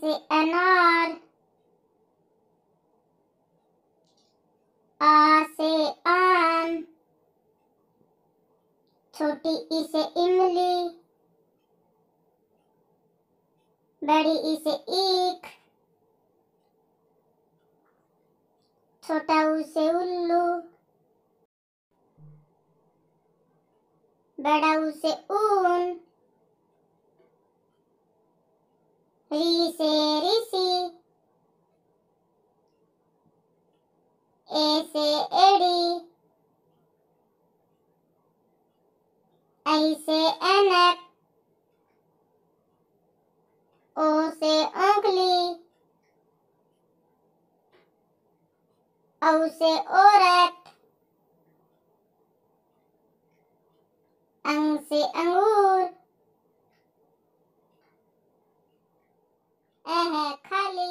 से अनार आ से आम छोटी इसे इमली बड़ी इसे से ईख छोटा ऊ उल्लू बड़ा उसे ऊन री से ऋषि ए से एड़ी आई से अनक ओ से उंगली औ से औरत अंग से अंगूर है खाली